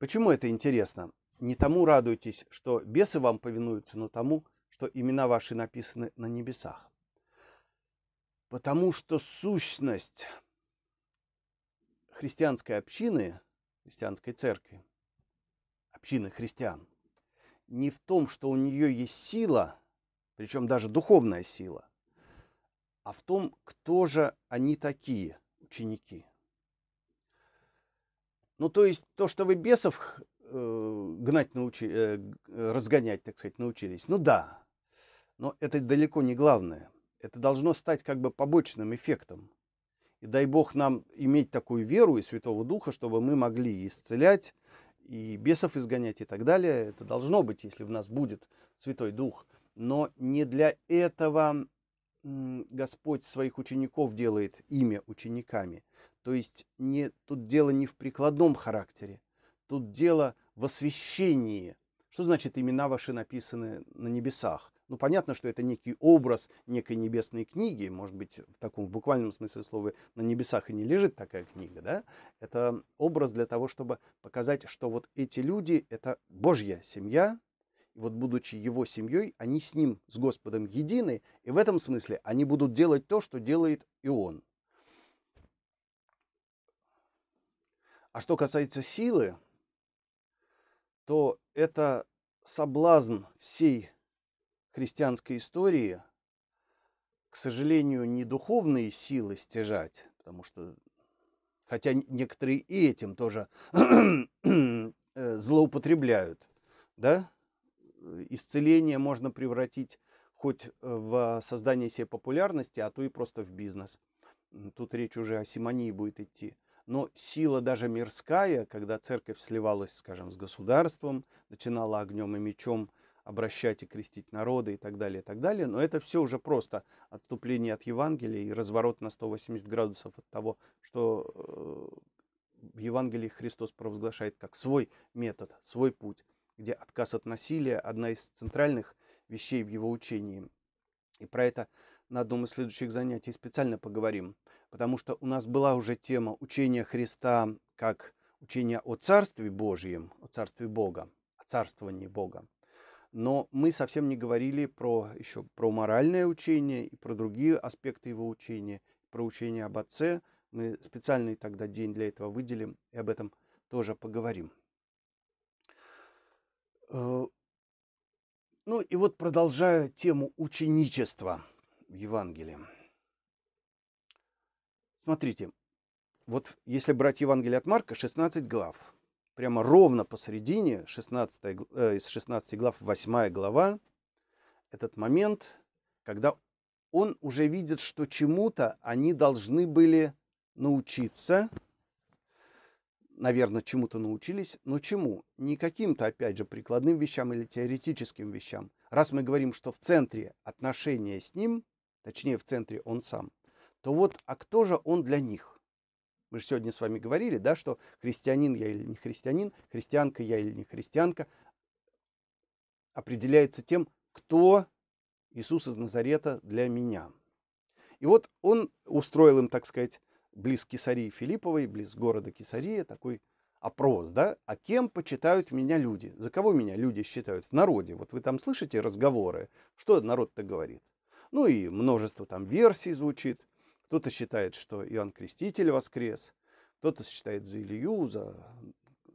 Почему это интересно? Не тому радуйтесь, что бесы вам повинуются, но тому, что имена ваши написаны на небесах. Потому что сущность христианской общины, христианской церкви, общины христиан, не в том, что у нее есть сила, причем даже духовная сила, а в том, кто же они такие, ученики – ну, то есть то, что вы бесов э, гнать научи, э, э, разгонять, так сказать, научились, ну да, но это далеко не главное. Это должно стать как бы побочным эффектом. И дай Бог нам иметь такую веру и Святого Духа, чтобы мы могли исцелять, и бесов изгонять и так далее. Это должно быть, если в нас будет Святой Дух. Но не для этого Господь своих учеников делает имя учениками. То есть не, тут дело не в прикладном характере, тут дело в освящении. Что значит имена ваши написаны на небесах? Ну, понятно, что это некий образ некой небесной книги, может быть, в таком в буквальном смысле слова на небесах и не лежит такая книга, да? Это образ для того, чтобы показать, что вот эти люди – это Божья семья, и вот будучи его семьей, они с ним, с Господом едины, и в этом смысле они будут делать то, что делает и он – А что касается силы, то это соблазн всей христианской истории, к сожалению, не духовные силы стяжать, потому что, хотя некоторые и этим тоже э, злоупотребляют, да, э, исцеление можно превратить хоть в создание себе популярности, а то и просто в бизнес. Тут речь уже о симонии будет идти но сила даже мирская, когда церковь сливалась, скажем, с государством, начинала огнем и мечом обращать и крестить народы и так далее, и так далее. Но это все уже просто отступление от Евангелия и разворот на 180 градусов от того, что э, в Евангелии Христос провозглашает как свой метод, свой путь, где отказ от насилия – одна из центральных вещей в его учении. И про это на одном из следующих занятий специально поговорим потому что у нас была уже тема учения Христа как учение о Царстве Божьем, о Царстве Бога, о царствовании Бога. Но мы совсем не говорили про еще про моральное учение и про другие аспекты его учения, про учение об Отце. Мы специальный тогда день для этого выделим и об этом тоже поговорим. Э, ну и вот продолжаю тему ученичества в Евангелии. Смотрите, вот если брать Евангелие от Марка, 16 глав. Прямо ровно посередине 16, э, из 16 глав 8 глава. Этот момент, когда он уже видит, что чему-то они должны были научиться. Наверное, чему-то научились, но чему? Не каким-то, опять же, прикладным вещам или теоретическим вещам. Раз мы говорим, что в центре отношения с ним, точнее, в центре он сам – то вот, а кто же он для них? Мы же сегодня с вами говорили, да, что христианин я или не христианин, христианка я или не христианка, определяется тем, кто Иисус из Назарета для меня. И вот он устроил им, так сказать, близ Кесарии Филипповой, близ города Кесария, такой опрос, да, а кем почитают меня люди? За кого меня люди считают в народе? Вот вы там слышите разговоры, что народ-то говорит? Ну и множество там версий звучит. Кто-то считает, что Иоанн Креститель воскрес, кто-то считает за Илью, за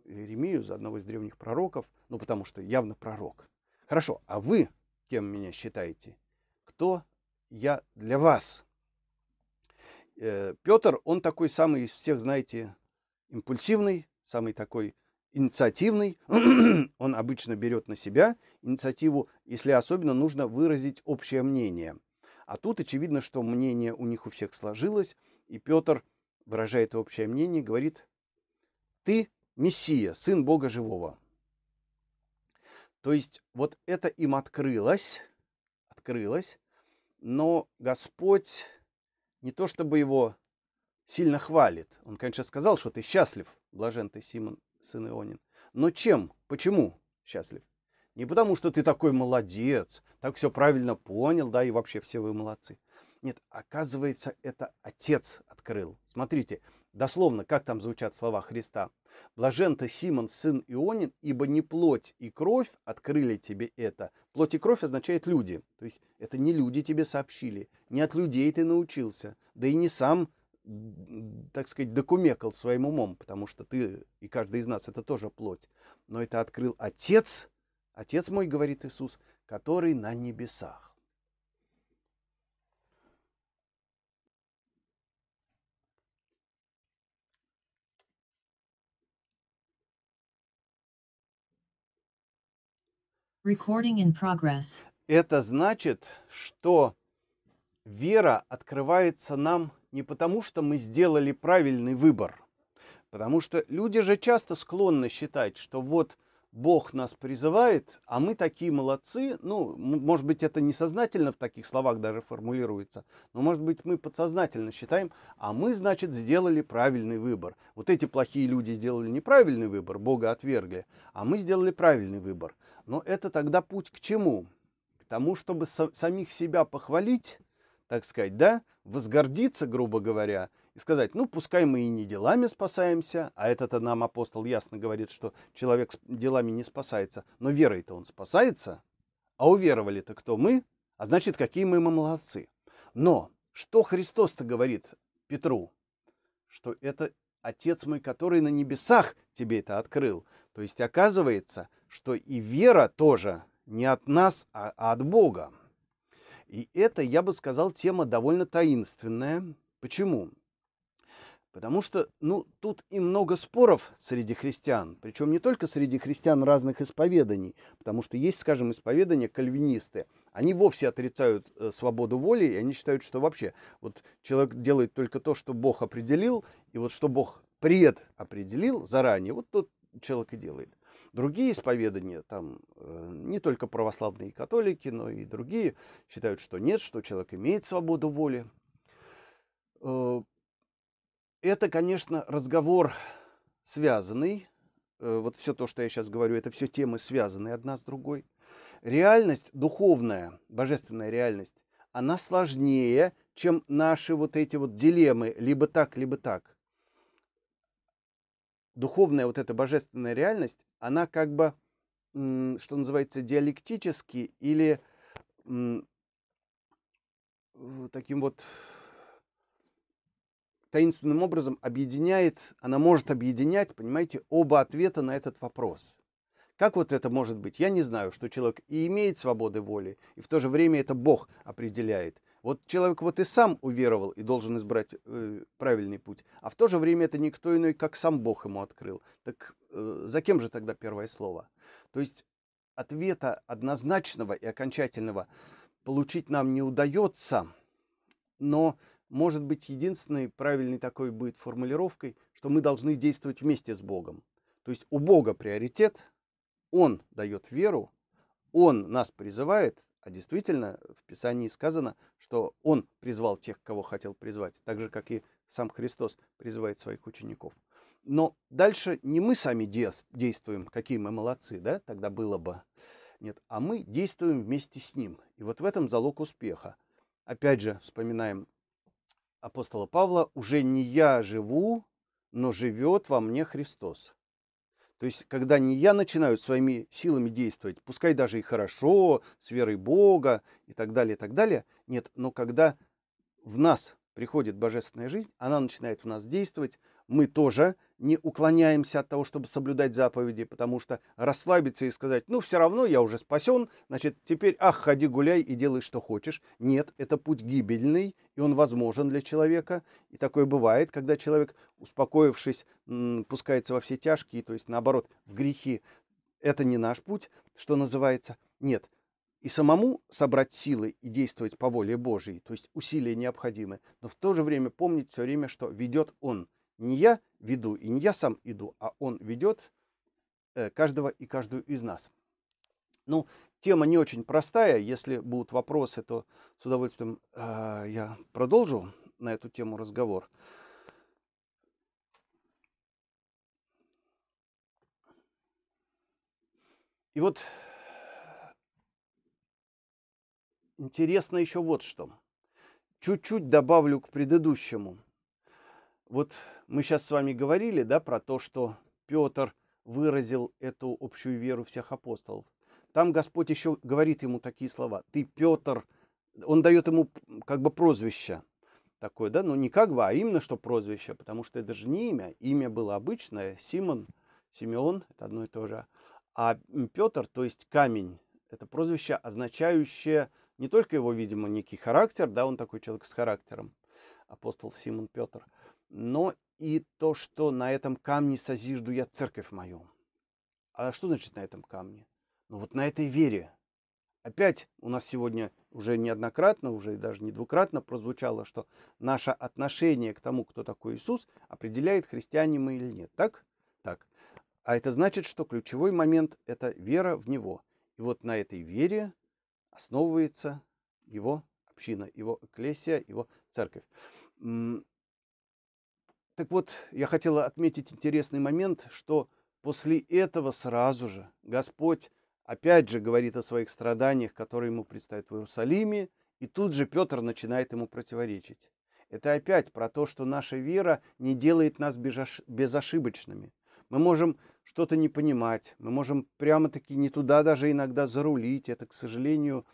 Иеремию, за одного из древних пророков, ну потому что явно пророк. Хорошо, а вы кем меня считаете? Кто я для вас? Э, Петр, он такой самый из всех, знаете, импульсивный, самый такой инициативный. он обычно берет на себя инициативу, если особенно нужно выразить общее мнение. А тут очевидно, что мнение у них у всех сложилось, и Петр выражает общее мнение, говорит, «Ты Мессия, Сын Бога Живого». То есть вот это им открылось, открылось, но Господь не то чтобы его сильно хвалит. Он, конечно, сказал, что ты счастлив, блажен ты, Симон, сын Ионин. Но чем? Почему счастлив? Не потому, что ты такой молодец, так все правильно понял, да, и вообще все вы молодцы. Нет, оказывается, это Отец открыл. Смотрите, дословно, как там звучат слова Христа. «Блажен ты, Симон, сын Ионин, ибо не плоть и кровь открыли тебе это». Плоть и кровь означает люди. То есть это не люди тебе сообщили, не от людей ты научился, да и не сам так сказать, докумекал своим умом, потому что ты и каждый из нас это тоже плоть. Но это открыл Отец, Отец мой, говорит Иисус, который на небесах. Recording in progress. Это значит, что вера открывается нам не потому, что мы сделали правильный выбор, потому что люди же часто склонны считать, что вот Бог нас призывает, а мы такие молодцы. Ну, может быть, это несознательно в таких словах даже формулируется, но, может быть, мы подсознательно считаем, а мы, значит, сделали правильный выбор. Вот эти плохие люди сделали неправильный выбор, Бога отвергли, а мы сделали правильный выбор. Но это тогда путь к чему? К тому, чтобы самих себя похвалить, так сказать, да, возгордиться, грубо говоря, – и сказать, ну, пускай мы и не делами спасаемся, а этот а нам апостол ясно говорит, что человек делами не спасается, но верой-то он спасается, а уверовали-то кто мы, а значит, какие мы, мы молодцы. Но что Христос-то говорит Петру? Что это Отец мой, который на небесах тебе это открыл. То есть оказывается, что и вера тоже не от нас, а, а от Бога. И это, я бы сказал, тема довольно таинственная. Почему? Потому что, ну, тут и много споров среди христиан, причем не только среди христиан разных исповеданий, потому что есть, скажем, исповедания кальвинисты, они вовсе отрицают э, свободу воли, и они считают, что вообще вот человек делает только то, что Бог определил, и вот что Бог предопределил заранее, вот тот человек и делает. Другие исповедания, там э, не только православные католики, но и другие, считают, что нет, что человек имеет свободу воли э, это, конечно, разговор связанный. Э, вот все то, что я сейчас говорю, это все темы, связанные одна с другой. Реальность духовная, божественная реальность, она сложнее, чем наши вот эти вот дилеммы, либо так, либо так. Духовная вот эта божественная реальность, она как бы, что называется, диалектически или таким вот таинственным образом объединяет, она может объединять, понимаете, оба ответа на этот вопрос. Как вот это может быть? Я не знаю, что человек и имеет свободы воли, и в то же время это Бог определяет. Вот человек вот и сам уверовал и должен избрать э, правильный путь, а в то же время это никто иной, как сам Бог ему открыл. Так э, за кем же тогда первое слово? То есть ответа однозначного и окончательного получить нам не удается, но может быть единственной правильной такой будет формулировкой, что мы должны действовать вместе с Богом. То есть у Бога приоритет, Он дает веру, Он нас призывает, а действительно в Писании сказано, что Он призвал тех, кого хотел призвать, так же, как и сам Христос призывает своих учеников. Но дальше не мы сами действуем, какие мы молодцы, да, тогда было бы. Нет, а мы действуем вместе с Ним. И вот в этом залог успеха. Опять же, вспоминаем апостола Павла, уже не я живу, но живет во мне Христос. То есть, когда не я начинаю своими силами действовать, пускай даже и хорошо, с верой Бога и так далее, и так далее, нет, но когда в нас приходит божественная жизнь, она начинает в нас действовать, мы тоже не уклоняемся от того, чтобы соблюдать заповеди, потому что расслабиться и сказать, ну все равно я уже спасен, значит теперь, ах, ходи гуляй и делай, что хочешь. Нет, это путь гибельный, и он возможен для человека. И такое бывает, когда человек, успокоившись, пускается во все тяжкие, то есть наоборот, в грехи. Это не наш путь, что называется. Нет, и самому собрать силы и действовать по воле Божьей, то есть усилия необходимы, но в то же время помнить все время, что ведет Он, не я веду и не я сам иду, а он ведет э, каждого и каждую из нас. Ну, тема не очень простая. Если будут вопросы, то с удовольствием э, я продолжу на эту тему разговор. И вот интересно еще вот что. Чуть-чуть добавлю к предыдущему. Вот мы сейчас с вами говорили да, про то, что Петр выразил эту общую веру всех апостолов. Там Господь еще говорит ему такие слова. Ты, Петр, он дает ему как бы прозвище такое, да, ну не как бы, а именно что прозвище, потому что это же не имя. Имя было обычное, Симон, Симеон, это одно и то же. А Петр, то есть камень, это прозвище, означающее не только его, видимо, некий характер, да, он такой человек с характером, апостол Симон Петр – но и то, что на этом камне созижду я церковь мою. А что значит на этом камне? Ну вот на этой вере. Опять у нас сегодня уже неоднократно, уже даже не двукратно прозвучало, что наше отношение к тому, кто такой Иисус, определяет, христиане мы или нет. Так? Так. А это значит, что ключевой момент – это вера в Него. И вот на этой вере основывается Его община, Его эклесия, Его церковь. Так вот, я хотела отметить интересный момент, что после этого сразу же Господь опять же говорит о своих страданиях, которые ему предстоят в Иерусалиме, и тут же Петр начинает ему противоречить. Это опять про то, что наша вера не делает нас безошибочными. Мы можем что-то не понимать, мы можем прямо-таки не туда даже иногда зарулить. Это, к сожалению,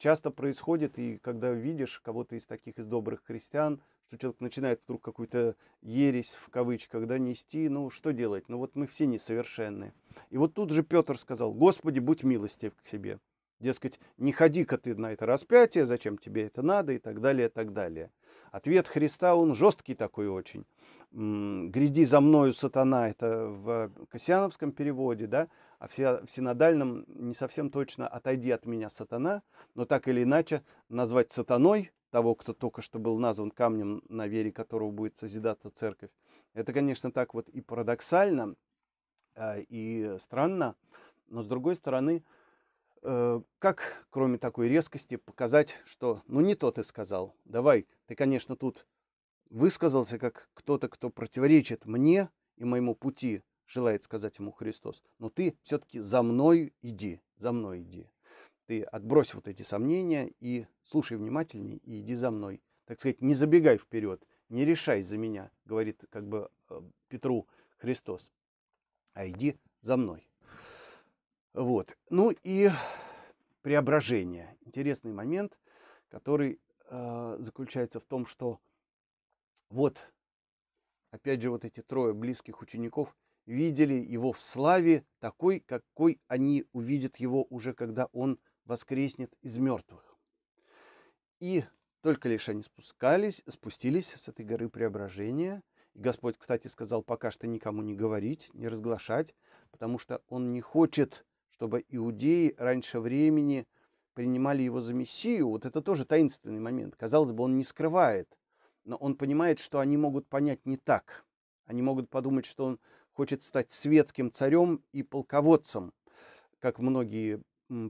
часто происходит, и когда видишь кого-то из таких из добрых христиан, что человек начинает вдруг какую-то ересь в кавычках да, нести, ну что делать? Ну вот мы все несовершенные, И вот тут же Петр сказал, Господи, будь милостив к себе. Дескать, не ходи-ка ты на это распятие, зачем тебе это надо и так далее, и так далее. Ответ Христа, он жесткий такой очень. «Гряди за мною, сатана» — это в кассиановском переводе, да, а в синодальном не совсем точно «отойди от меня, сатана», но так или иначе назвать сатаной того, кто только что был назван камнем, на вере которого будет созидаться церковь. Это, конечно, так вот и парадоксально, э, и странно, но, с другой стороны, Э, как, кроме такой резкости, показать, что ну не то ты сказал, давай, ты, конечно, тут высказался как кто-то, кто противоречит мне и моему пути, желает сказать ему Христос, но ты все-таки за мной иди, за мной иди. Ты отбрось вот эти сомнения и слушай внимательней и иди за мной. Так сказать, не забегай вперед, не решай за меня, говорит как бы э, Петру Христос, а иди за мной. Вот. Ну и преображение. Интересный момент, который э, заключается в том, что вот, опять же, вот эти трое близких учеников видели его в славе такой, какой они увидят его уже, когда он воскреснет из мертвых. И только лишь они спускались, спустились с этой горы преображения. И Господь, кстати, сказал пока что никому не говорить, не разглашать, потому что Он не хочет чтобы иудеи раньше времени принимали его за Мессию, вот это тоже таинственный момент. Казалось бы, он не скрывает, но он понимает, что они могут понять не так. Они могут подумать, что он хочет стать светским царем и полководцем, как многие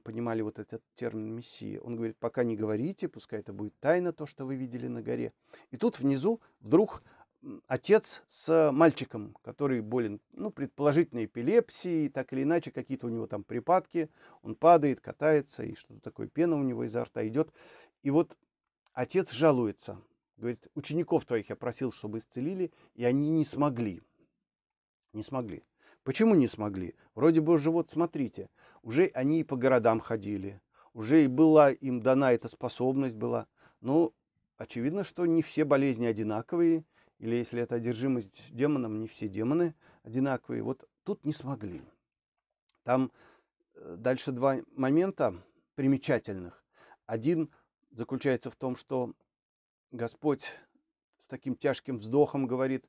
понимали вот этот термин Мессия. Он говорит, пока не говорите, пускай это будет тайна, то, что вы видели на горе. И тут внизу вдруг отец с мальчиком, который болен, ну, предположительно, эпилепсией, так или иначе, какие-то у него там припадки, он падает, катается, и что-то такое, пена у него изо рта идет. И вот отец жалуется, говорит, учеников твоих я просил, чтобы исцелили, и они не смогли, не смогли. Почему не смогли? Вроде бы уже вот смотрите, уже они и по городам ходили, уже и была им дана эта способность была, но ну, очевидно, что не все болезни одинаковые, или если это одержимость демоном, не все демоны одинаковые. Вот тут не смогли. Там э, дальше два момента примечательных. Один заключается в том, что Господь с таким тяжким вздохом говорит,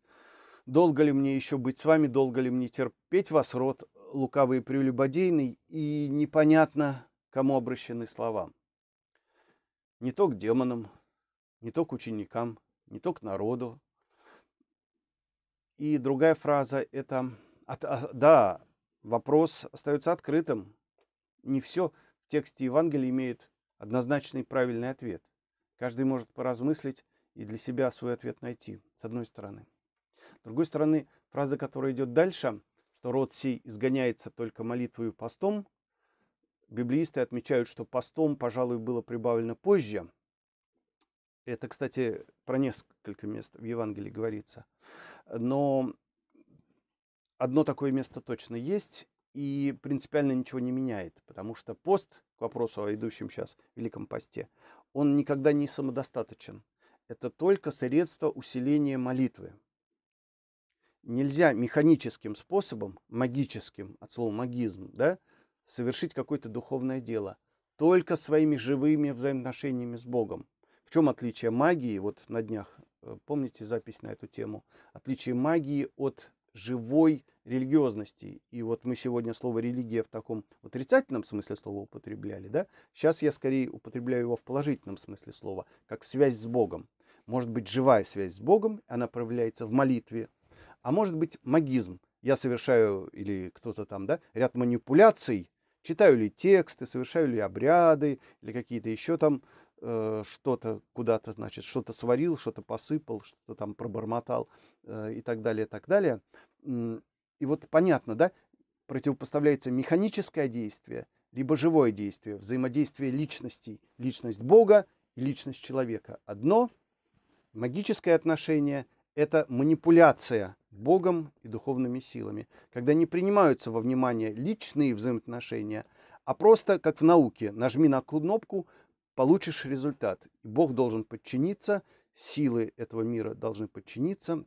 долго ли мне еще быть с вами, долго ли мне терпеть вас, род лукавый и прелюбодейный, и непонятно, кому обращены слова. Не то к демонам, не то к ученикам, не то к народу, и другая фраза – это, а, да, вопрос остается открытым. Не все в тексте Евангелия имеет однозначный правильный ответ. Каждый может поразмыслить и для себя свой ответ найти, с одной стороны. С другой стороны, фраза, которая идет дальше, что род сей изгоняется только молитвою постом, библиисты отмечают, что постом, пожалуй, было прибавлено позже. Это, кстати, про несколько мест в Евангелии говорится но одно такое место точно есть, и принципиально ничего не меняет, потому что пост, к вопросу о идущем сейчас Великом Посте, он никогда не самодостаточен. Это только средство усиления молитвы. Нельзя механическим способом, магическим, от слова магизм, да, совершить какое-то духовное дело, только своими живыми взаимоотношениями с Богом. В чем отличие магии, вот на днях Э, помните запись на эту тему, отличие магии от живой религиозности. И вот мы сегодня слово «религия» в таком отрицательном смысле слова употребляли, да? Сейчас я скорее употребляю его в положительном смысле слова, как связь с Богом. Может быть, живая связь с Богом, она проявляется в молитве, а может быть, магизм. Я совершаю, или кто-то там, да, ряд манипуляций, читаю ли тексты, совершаю ли обряды, или какие-то еще там Э, что-то куда-то, значит, что-то сварил, что-то посыпал, что-то там пробормотал э, и так далее, и так далее. И вот понятно, да, противопоставляется механическое действие, либо живое действие, взаимодействие личностей, личность Бога и личность человека. Одно, магическое отношение – это манипуляция Богом и духовными силами, когда не принимаются во внимание личные взаимоотношения, а просто, как в науке, нажми на кнопку – получишь результат. Бог должен подчиниться, силы этого мира должны подчиниться,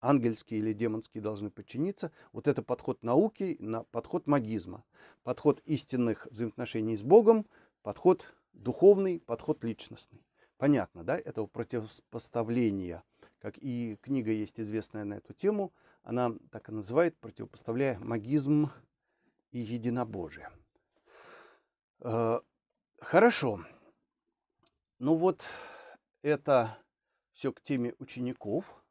ангельские или демонские должны подчиниться. Вот это подход науки, на подход магизма, подход истинных взаимоотношений с Богом, подход духовный, подход личностный. Понятно, да, этого противопоставления, как и книга есть известная на эту тему, она так и называет, противопоставляя магизм и единобожие. Э, хорошо, ну вот это все к теме учеников.